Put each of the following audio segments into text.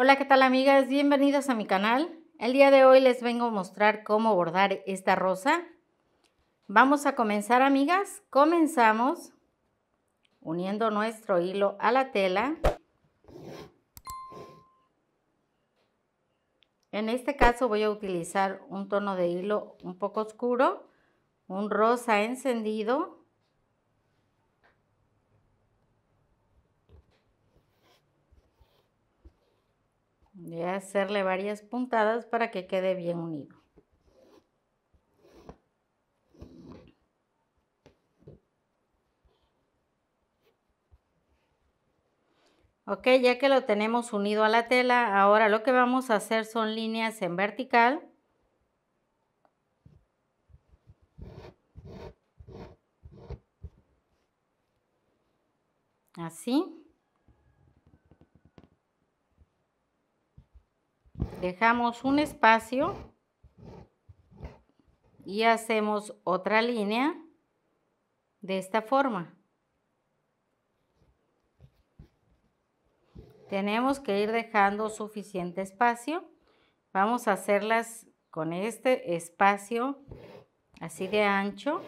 Hola, ¿qué tal amigas? Bienvenidas a mi canal. El día de hoy les vengo a mostrar cómo bordar esta rosa. Vamos a comenzar amigas. Comenzamos uniendo nuestro hilo a la tela. En este caso voy a utilizar un tono de hilo un poco oscuro, un rosa encendido Voy a hacerle varias puntadas para que quede bien unido. Ok, ya que lo tenemos unido a la tela, ahora lo que vamos a hacer son líneas en vertical. Así. dejamos un espacio y hacemos otra línea de esta forma. Tenemos que ir dejando suficiente espacio. Vamos a hacerlas con este espacio así de ancho.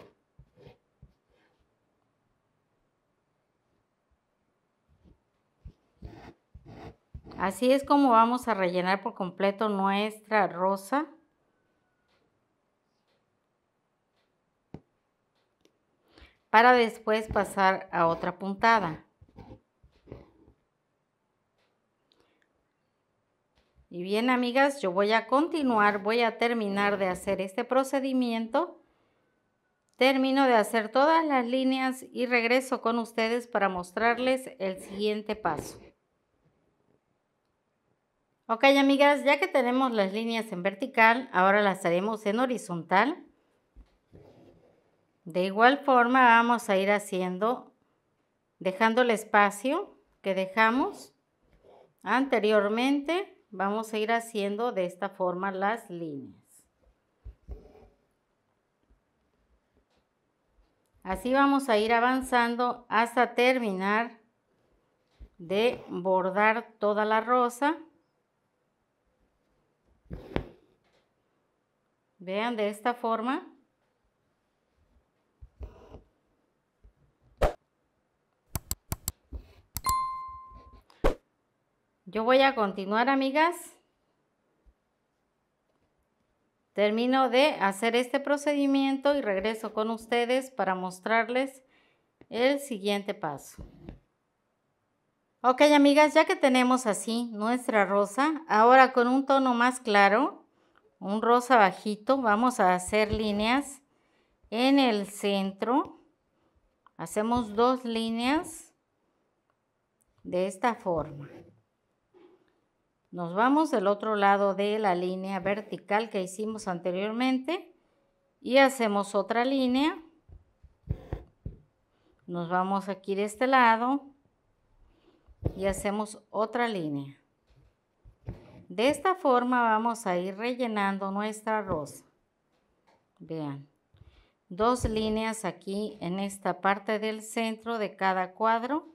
Así es como vamos a rellenar por completo nuestra rosa. Para después pasar a otra puntada. Y bien amigas, yo voy a continuar, voy a terminar de hacer este procedimiento. Termino de hacer todas las líneas y regreso con ustedes para mostrarles el siguiente paso. Ok amigas, ya que tenemos las líneas en vertical, ahora las haremos en horizontal. De igual forma vamos a ir haciendo, dejando el espacio que dejamos anteriormente, vamos a ir haciendo de esta forma las líneas. Así vamos a ir avanzando hasta terminar de bordar toda la rosa. Vean de esta forma. Yo voy a continuar, amigas. Termino de hacer este procedimiento y regreso con ustedes para mostrarles el siguiente paso. Ok, amigas, ya que tenemos así nuestra rosa, ahora con un tono más claro, un rosa bajito, vamos a hacer líneas en el centro. Hacemos dos líneas de esta forma. Nos vamos del otro lado de la línea vertical que hicimos anteriormente y hacemos otra línea. Nos vamos aquí de este lado y hacemos otra línea. De esta forma vamos a ir rellenando nuestra rosa. Vean, dos líneas aquí en esta parte del centro de cada cuadro.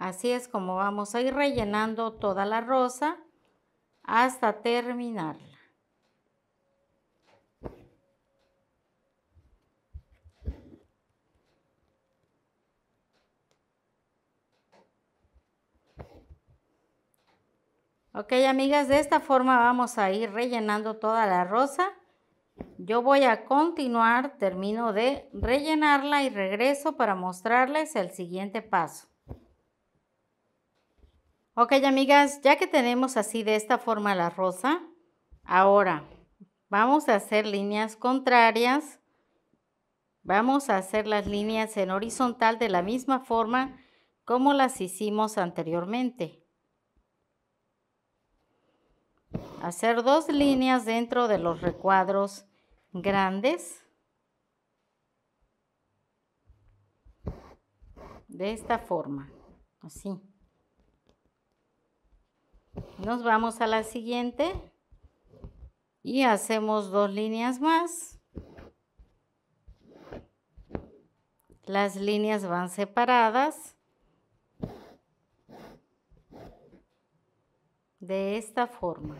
Así es como vamos a ir rellenando toda la rosa hasta terminarla. Ok, amigas, de esta forma vamos a ir rellenando toda la rosa. Yo voy a continuar, termino de rellenarla y regreso para mostrarles el siguiente paso. Ok, amigas, ya que tenemos así de esta forma la rosa, ahora vamos a hacer líneas contrarias. Vamos a hacer las líneas en horizontal de la misma forma como las hicimos anteriormente hacer dos líneas dentro de los recuadros grandes. De esta forma, así. Nos vamos a la siguiente y hacemos dos líneas más. Las líneas van separadas. de esta forma.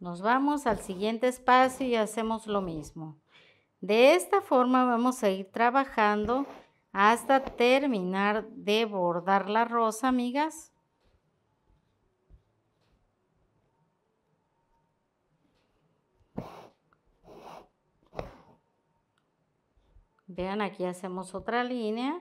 Nos vamos al siguiente espacio y hacemos lo mismo. De esta forma vamos a ir trabajando hasta terminar de bordar la rosa, amigas. Vean, aquí hacemos otra línea.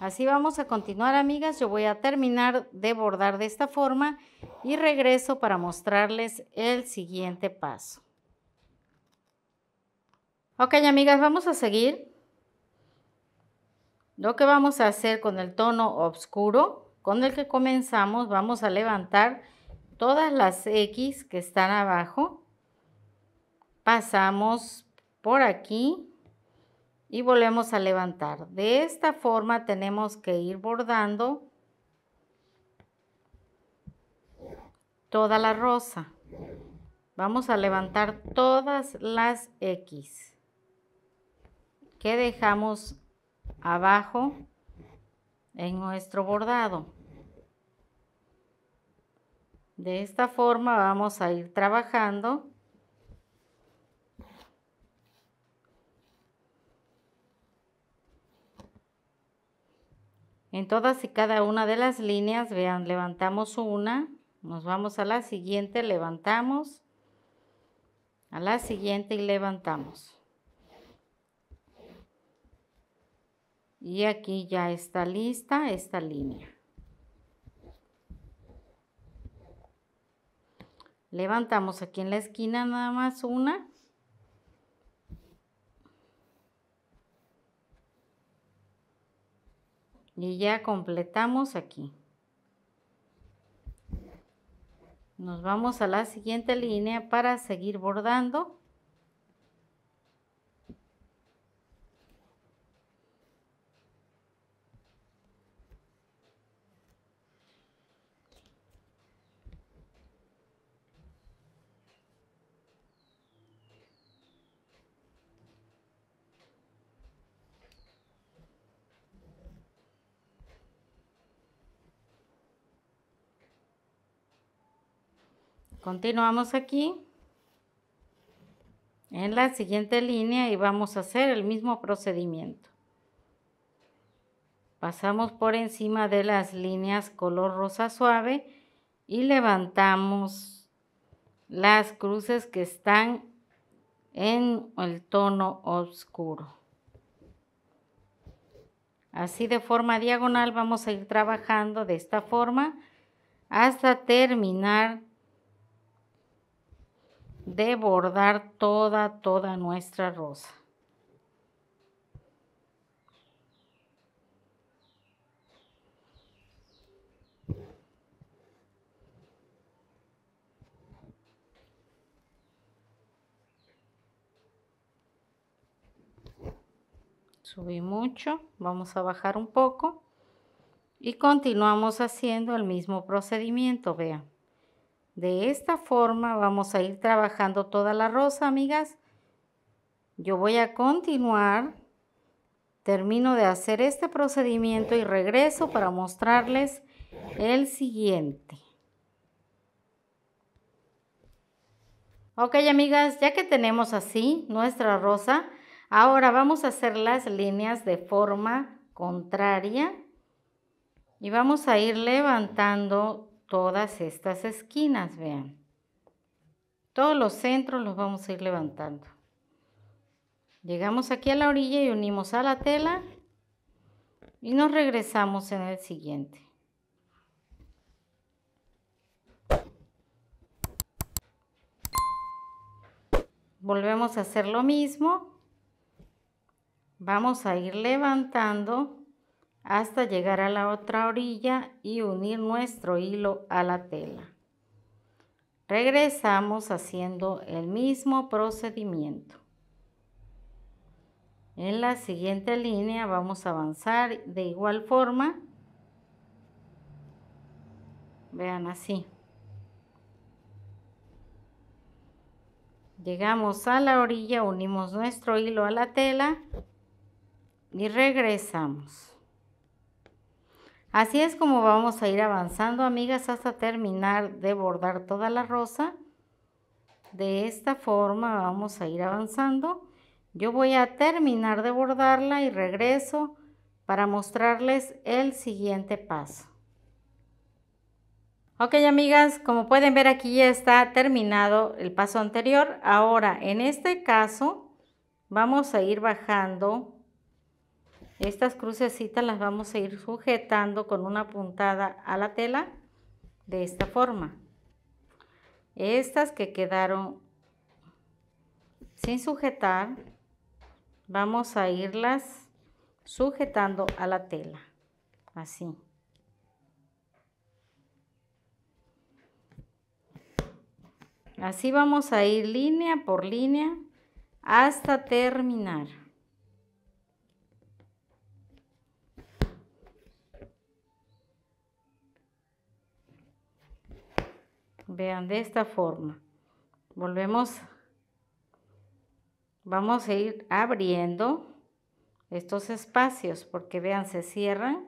Así vamos a continuar, amigas. Yo voy a terminar de bordar de esta forma y regreso para mostrarles el siguiente paso. Ok, amigas, vamos a seguir. Lo que vamos a hacer con el tono oscuro con el que comenzamos, vamos a levantar todas las X que están abajo. Pasamos por aquí y volvemos a levantar. De esta forma tenemos que ir bordando toda la rosa. Vamos a levantar todas las X que dejamos abajo en nuestro bordado. De esta forma vamos a ir trabajando En todas y cada una de las líneas, vean, levantamos una, nos vamos a la siguiente, levantamos, a la siguiente y levantamos. Y aquí ya está lista esta línea. Levantamos aquí en la esquina nada más una y ya completamos aquí. Nos vamos a la siguiente línea para seguir bordando. Continuamos aquí. En la siguiente línea y vamos a hacer el mismo procedimiento. Pasamos por encima de las líneas color rosa suave y levantamos las cruces que están en el tono oscuro. Así de forma diagonal vamos a ir trabajando de esta forma hasta terminar de bordar toda, toda nuestra rosa. Subí mucho, vamos a bajar un poco y continuamos haciendo el mismo procedimiento, vean. De esta forma vamos a ir trabajando toda la rosa, amigas. Yo voy a continuar, termino de hacer este procedimiento y regreso para mostrarles el siguiente. Ok, amigas, ya que tenemos así nuestra rosa, ahora vamos a hacer las líneas de forma contraria y vamos a ir levantando todas estas esquinas, vean. Todos los centros los vamos a ir levantando. Llegamos aquí a la orilla y unimos a la tela y nos regresamos en el siguiente. Volvemos a hacer lo mismo. Vamos a ir levantando hasta llegar a la otra orilla y unir nuestro hilo a la tela. Regresamos haciendo el mismo procedimiento. En la siguiente línea vamos a avanzar de igual forma. Vean así. Llegamos a la orilla, unimos nuestro hilo a la tela y regresamos. Así es como vamos a ir avanzando, amigas, hasta terminar de bordar toda la rosa. De esta forma vamos a ir avanzando. Yo voy a terminar de bordarla y regreso para mostrarles el siguiente paso. Ok amigas, como pueden ver aquí ya está terminado el paso anterior. Ahora en este caso vamos a ir bajando estas crucecitas las vamos a ir sujetando con una puntada a la tela de esta forma. Estas que quedaron sin sujetar, vamos a irlas sujetando a la tela, así. Así vamos a ir línea por línea hasta terminar. Vean, de esta forma. Volvemos. Vamos a ir abriendo estos espacios porque vean, se cierran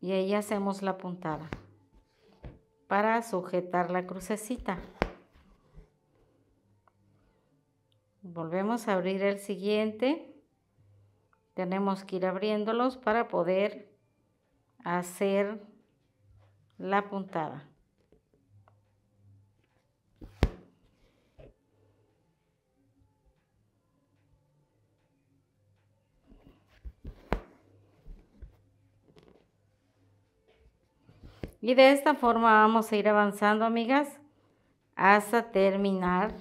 y ahí hacemos la puntada para sujetar la crucecita. Volvemos a abrir el siguiente. Tenemos que ir abriéndolos para poder hacer la puntada. Y de esta forma vamos a ir avanzando, amigas, hasta terminar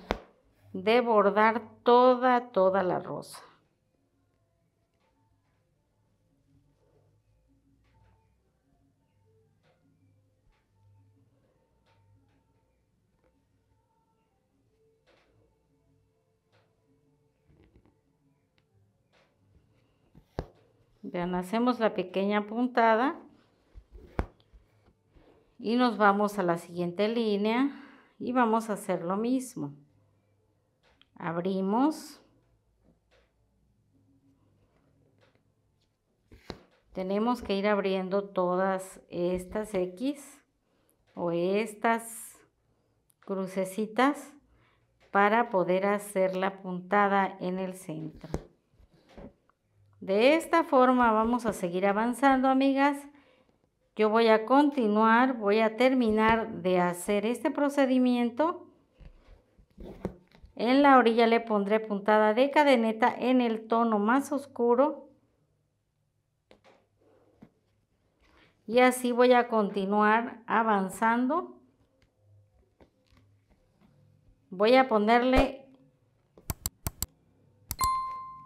de bordar toda, toda la rosa. Vean, hacemos la pequeña puntada y nos vamos a la siguiente línea y vamos a hacer lo mismo abrimos tenemos que ir abriendo todas estas X o estas crucecitas para poder hacer la puntada en el centro de esta forma vamos a seguir avanzando amigas yo voy a continuar, voy a terminar de hacer este procedimiento. En la orilla le pondré puntada de cadeneta en el tono más oscuro. Y así voy a continuar avanzando. Voy a ponerle...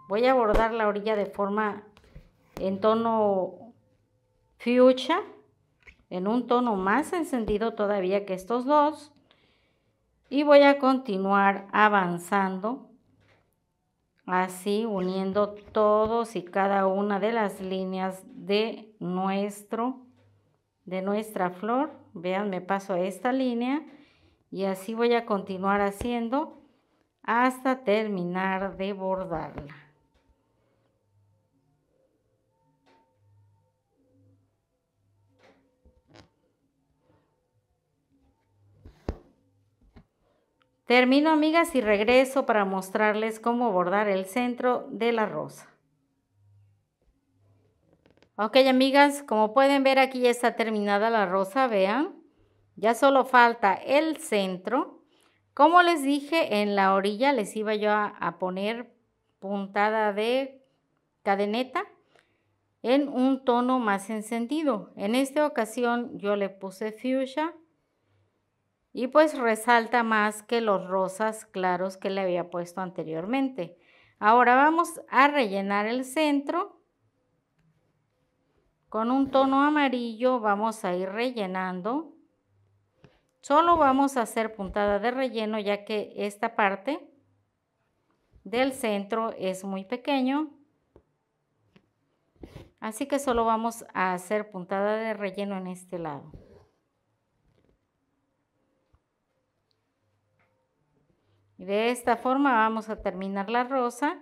Voy a bordar la orilla de forma en tono fuchsia en un tono más encendido todavía que estos dos. Y voy a continuar avanzando, así uniendo todos y cada una de las líneas de nuestro, de nuestra flor. Vean, me paso a esta línea y así voy a continuar haciendo hasta terminar de bordarla. Termino amigas y regreso para mostrarles cómo bordar el centro de la rosa. Ok amigas, como pueden ver aquí ya está terminada la rosa, vean. Ya solo falta el centro. Como les dije, en la orilla les iba yo a, poner puntada de cadeneta en un tono más encendido. En esta ocasión yo le puse fuchsia y pues resalta más que los rosas claros que le había puesto anteriormente. Ahora vamos a rellenar el centro con un tono amarillo, vamos a ir rellenando. Solo vamos a hacer puntada de relleno ya que esta parte del centro es muy pequeño. Así que solo vamos a hacer puntada de relleno en este lado. De esta forma vamos a terminar la rosa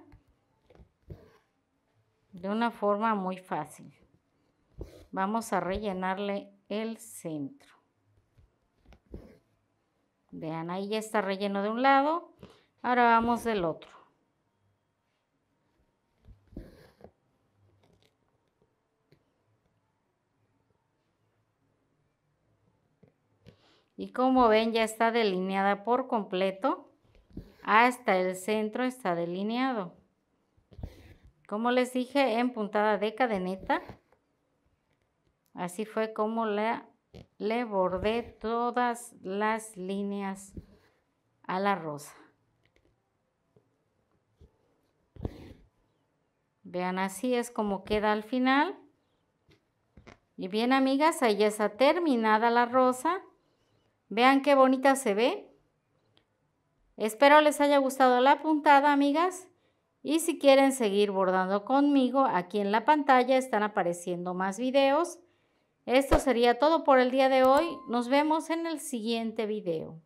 de una forma muy fácil. Vamos a rellenarle el centro. Vean, ahí ya está relleno de un lado. Ahora vamos del otro. Y como ven ya está delineada por completo hasta el centro está delineado. Como les dije, en puntada de cadeneta. Así fue como le bordé todas las líneas a la rosa. Vean, así es como queda al final. Y bien, amigas, ahí está terminada la rosa. Vean qué bonita se ve. Espero les haya gustado la puntada, amigas. Y si quieren seguir bordando conmigo, aquí en la pantalla están apareciendo más videos. Esto sería todo por el día de hoy. Nos vemos en el siguiente video.